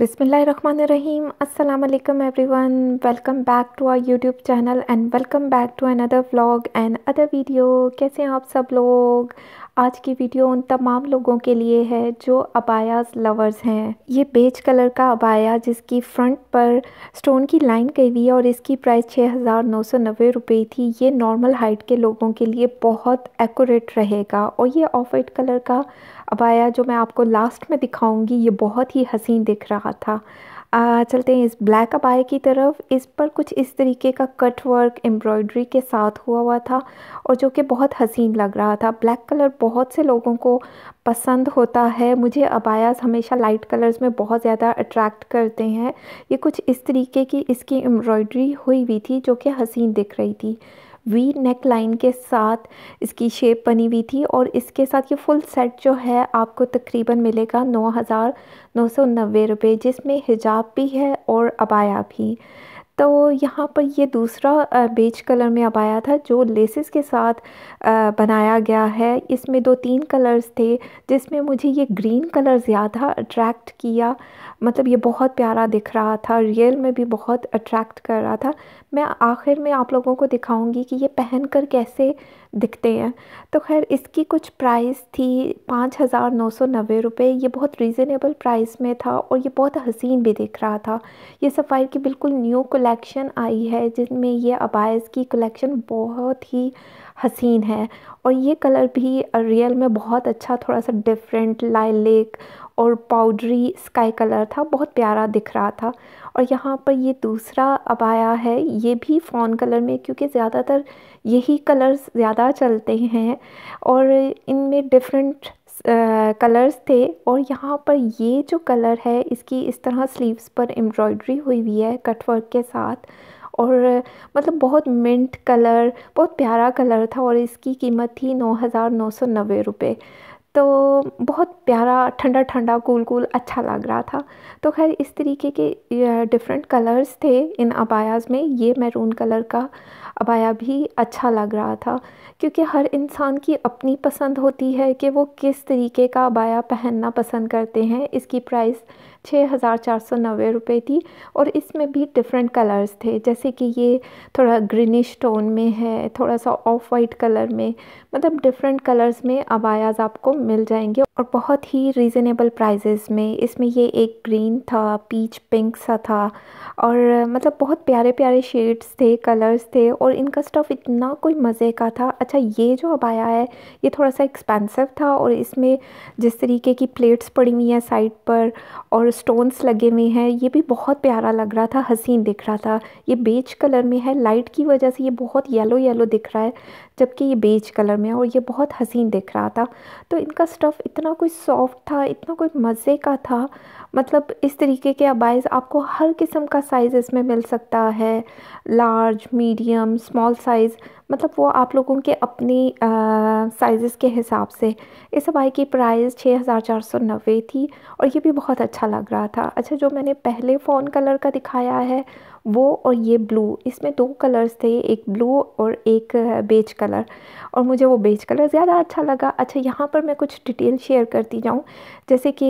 बिसमीम अल्लाम one welcome back to our YouTube channel and welcome back to another vlog and other video कैसे हैं आप सब लोग आज की वीडियो उन तमाम लोगों के लिए है जो अबायाज लवर्स हैं ये बेज कलर का अबाया जिसकी फ्रंट पर स्टोन की लाइन गई हुई है और इसकी प्राइस छः हज़ार नौ सौ नब्बे रुपये थी ये नॉर्मल हाइट के लोगों के लिए बहुत एक्यूरेट रहेगा और ये ऑफ वाइट कलर का अबाया जो मैं आपको लास्ट में दिखाऊंगी ये बहुत ही हसीन दिख रहा था आ, चलते हैं इस ब्लैक अबाया की तरफ इस पर कुछ इस तरीके का कट वर्क एम्ब्रॉयडरी के साथ हुआ हुआ था और जो कि बहुत हसीन लग रहा था ब्लैक कलर बहुत से लोगों को पसंद होता है मुझे अबायास हमेशा लाइट कलर्स में बहुत ज़्यादा अट्रैक्ट करते हैं ये कुछ इस तरीके की इसकी एम्ब्रॉयडरी हुई हुई थी जो कि हसीन दिख रही थी वी नेक लाइन के साथ इसकी शेप बनी हुई थी और इसके साथ ये फुल सेट जो है आपको तकरीबन मिलेगा नौ हज़ार नौ सौ नब्बे रुपये जिसमें हिजाब भी है और अबाया भी तो यहाँ पर ये दूसरा बेज कलर में अब आया था जो लेसेस के साथ बनाया गया है इसमें दो तीन कलर्स थे जिसमें मुझे ये ग्रीन कलर ज़्यादा अट्रैक्ट किया मतलब ये बहुत प्यारा दिख रहा था रियल में भी बहुत अट्रैक्ट कर रहा था मैं आखिर में आप लोगों को दिखाऊंगी कि ये पहन कर कैसे दिखते हैं तो खैर इसकी कुछ प्राइस थी पाँच हज़ार नौ सौ नब्बे रुपये ये बहुत रीज़नेबल प्राइस में था और ये बहुत हसीन भी दिख रहा था ये सफ़ायर की बिल्कुल न्यू कलेक्शन आई है जिसमें ये अबायस की कलेक्शन बहुत ही हसीन है और ये कलर भी रियल में बहुत अच्छा थोड़ा सा डिफरेंट लाइलेक और पाउडरी स्काई कलर था बहुत प्यारा दिख रहा था और यहाँ पर ये दूसरा अब आया है ये भी फ़ोन कलर में क्योंकि ज़्यादातर यही कलर्स ज़्यादा चलते हैं और इनमें डिफरेंट कलर्स थे और यहाँ पर ये जो कलर है इसकी इस तरह स्लीव्स पर एम्ब्रॉयडरी हुई हुई है कटवर्क के साथ और मतलब बहुत मिंट कलर बहुत प्यारा कलर था और इसकी कीमत थी नौ हज़ार नौ सौ नब्बे रुपये तो बहुत प्यारा ठंडा ठंडा कूल कूल अच्छा लग रहा था तो खैर इस तरीके के डिफरेंट कलर्स थे इन अबायाज़ में ये मैरून कलर का अबाया भी अच्छा लग रहा था क्योंकि हर इंसान की अपनी पसंद होती है कि वो किस तरीके का अबाया पहनना पसंद करते हैं इसकी प्राइस छः हज़ार चार सौ नब्बे रुपये थी और इसमें भी डिफरेंट कलर्स थे जैसे कि ये थोड़ा ग्रीनिश टोन में है थोड़ा सा ऑफ वाइट कलर में मतलब डिफरेंट कलर्स में अबायाज़ आपको मिल जाएंगे और बहुत बहुत ही रीज़नेबल प्राइजेस में इसमें ये एक ग्रीन था पीच पिंक सा था और मतलब बहुत प्यारे प्यारे शेड्स थे कलर्स थे और इनका स्टफ़ इतना कोई मज़े का था अच्छा ये जो अब आया है ये थोड़ा सा एक्सपेंसिव था और इसमें जिस तरीके की प्लेट्स पड़ी हुई हैं साइड पर और स्टोन्स लगे हुए हैं ये भी बहुत प्यारा लग रहा था हसीन दिख रहा था ये बेच कलर में है लाइट की वजह से ये बहुत येलो येलो दिख रहा है जबकि ये बेच कलर में है और ये बहुत हसीन दिख रहा था तो इनका स्टफ़ इतना कोई सॉफ्ट था इतना कोई मज़े का था मतलब इस तरीके के अबाइज़ आपको हर किस्म का साइज़ इसमें मिल सकता है लार्ज मीडियम स्मॉल साइज़ मतलब वो आप लोगों के अपनी साइज़ के हिसाब से इस अबाई की प्राइस छः हज़ार चार सौ नब्बे थी और ये भी बहुत अच्छा लग रहा था अच्छा जो मैंने पहले फ़ोन कलर का दिखाया है वो और ये ब्लू इसमें दो कलर्स थे एक ब्लू और एक बेज कलर और मुझे वो बेज कलर ज़्यादा अच्छा लगा अच्छा यहाँ पर मैं कुछ डिटेल शेयर करती जाऊँ जैसे कि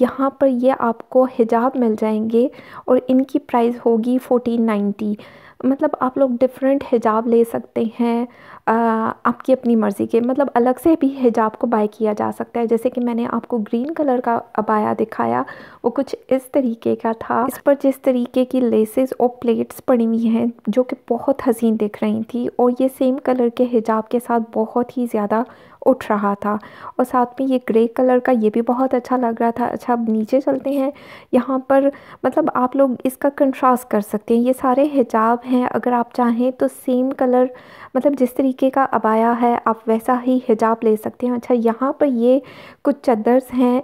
यहाँ पर ये यह आपको हिजाब मिल जाएंगे और इनकी प्राइस होगी फ़ोटीन नाइन्टी मतलब आप लोग डिफरेंट हिजाब ले सकते हैं आपकी अपनी मर्ज़ी के मतलब अलग से भी हिजाब को बाय किया जा सकता है जैसे कि मैंने आपको ग्रीन कलर का अबाया दिखाया वो कुछ इस तरीके का था इस पर जिस तरीके की लेसेस और प्लेट्स पड़ी हुई हैं जो कि बहुत हसीन दिख रही थी और ये सेम कलर के हिजाब के साथ बहुत ही ज़्यादा उठ रहा था और साथ में ये ग्रे कलर का ये भी बहुत अच्छा लग रहा था अच्छा अब नीचे चलते हैं यहाँ पर मतलब आप लोग इसका कंट्रास्ट कर सकते हैं ये सारे हिजाब हैं अगर आप चाहें तो सेम कलर मतलब जिस तरीके का अबाया है आप वैसा ही हिजाब ले सकते हैं अच्छा यहाँ पर ये कुछ चदर्स हैं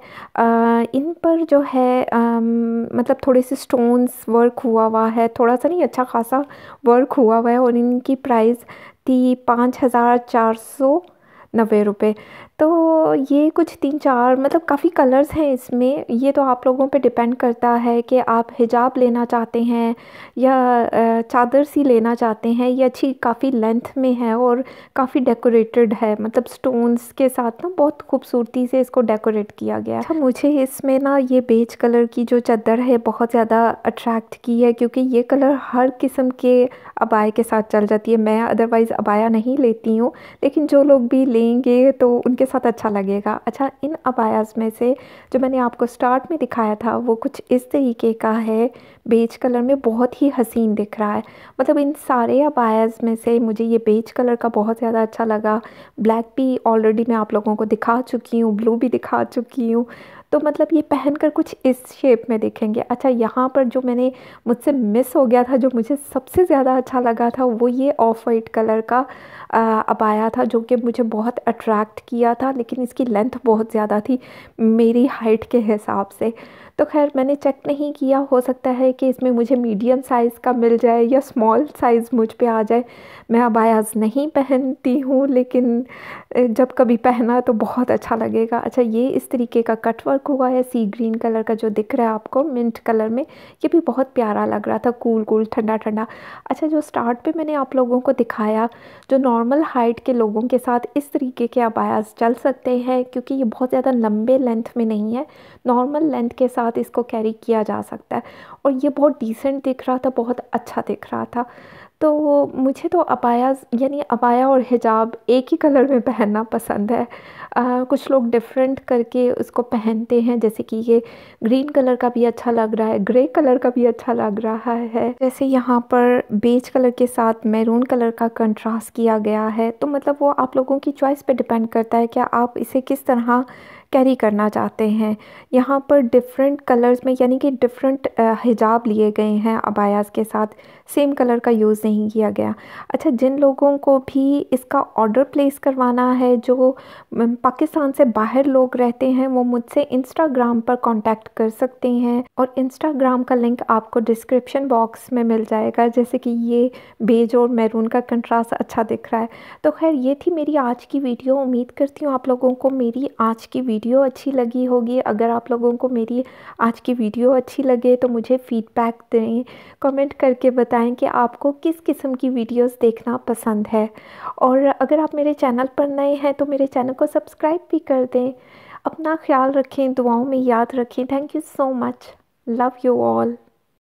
इन पर जो है आ, मतलब थोड़े से स्टोन्स वर्क हुआ हुआ है थोड़ा सा नहीं अच्छा खासा वर्क हुआ हुआ है और इनकी प्राइस थी पाँच हज़ार चार सौ नब्बे रुपये तो ये कुछ तीन चार मतलब काफ़ी कलर्स हैं इसमें ये तो आप लोगों पे डिपेंड करता है कि आप हिजाब लेना चाहते हैं या चादर सी लेना चाहते हैं ये अच्छी काफ़ी लेंथ में है और काफ़ी डेकोरेटेड है मतलब स्टोन्स के साथ ना बहुत खूबसूरती से इसको डेकोरेट किया गया है अच्छा, मुझे इसमें ना ये बेज कलर की जो चादर है बहुत ज़्यादा अट्रैक्ट की है क्योंकि ये कलर हर किस्म के अबाया के साथ चल जाती है मैं अदरवाइज़ अबाया नहीं लेती हूँ लेकिन जो लोग भी लेंगे तो उनके साथ अच्छा लगेगा अच्छा इन अबायास में से जो मैंने आपको स्टार्ट में दिखाया था वो कुछ इस तरीके का है बेज कलर में बहुत ही हसीन दिख रहा है मतलब इन सारे अबायास में से मुझे ये बेज कलर का बहुत ज़्यादा अच्छा लगा ब्लैक भी ऑलरेडी मैं आप लोगों को दिखा चुकी हूँ ब्लू भी दिखा चुकी हूँ तो मतलब ये पहनकर कुछ इस शेप में देखेंगे अच्छा यहाँ पर जो मैंने मुझसे मिस हो गया था जो मुझे सबसे ज़्यादा अच्छा लगा था वो ये ऑफ वाइट कलर का आ, अब आया था जो कि मुझे बहुत अट्रैक्ट किया था लेकिन इसकी लेंथ बहुत ज़्यादा थी मेरी हाइट के हिसाब से तो खैर मैंने चेक नहीं किया हो सकता है कि इसमें मुझे मीडियम साइज़ का मिल जाए या स्मॉल साइज़ मुझ पे आ जाए मैं अबायास नहीं पहनती हूँ लेकिन जब कभी पहना तो बहुत अच्छा लगेगा अच्छा ये इस तरीके का कटवर्क हुआ है सी ग्रीन कलर का जो दिख रहा है आपको मिंट कलर में ये भी बहुत प्यारा लग रहा था कूल कूल ठंडा ठंडा अच्छा जो स्टार्ट पर मैंने आप लोगों को दिखाया जो नॉर्मल हाइट के लोगों के साथ इस तरीके के अबायास चल सकते हैं क्योंकि ये बहुत ज़्यादा लंबे लेंथ में नहीं है नॉर्मल लेंथ के साथ साथ इसको कैरी किया जा सकता है और ये बहुत डिसेंट दिख रहा था बहुत अच्छा दिख रहा था तो मुझे तो अबाया यानी अबाया और हिजाब एक ही कलर में पहनना पसंद है आ, कुछ लोग डिफरेंट करके उसको पहनते हैं जैसे कि ये ग्रीन कलर का भी अच्छा लग रहा है ग्रे कलर का भी अच्छा लग रहा है जैसे यहाँ पर बेज कलर के साथ मैरून कलर का कंट्रास्ट किया गया है तो मतलब वो आप लोगों की चॉइस पे डिपेंड करता है कि आप इसे किस तरह कैरी करना चाहते हैं यहाँ पर डिफरेंट कलर्स में यानी कि डिफरेंट हिजाब लिए गए हैं अबायास के साथ सेम कलर का यूज़ नहीं किया गया अच्छा जिन लोगों को भी इसका ऑर्डर प्लेस करवाना है जो पाकिस्तान से बाहर लोग रहते हैं वो मुझसे इंस्टाग्राम पर कांटेक्ट कर सकते हैं और इंस्टाग्राम का लिंक आपको डिस्क्रिप्शन बॉक्स में मिल जाएगा जैसे कि ये बेज और मैरून का कंट्रास्ट अच्छा दिख रहा है तो खैर ये थी मेरी आज की वीडियो उम्मीद करती हूँ आप लोगों को मेरी आज की वीडियो वीडियो अच्छी लगी होगी अगर आप लोगों को मेरी आज की वीडियो अच्छी लगे तो मुझे फ़ीडबैक दें कमेंट करके बताएं कि आपको किस किस्म की वीडियोस देखना पसंद है और अगर आप मेरे चैनल पर नए हैं तो मेरे चैनल को सब्सक्राइब भी कर दें अपना ख्याल रखें दुआओं में याद रखें thank you so much love you all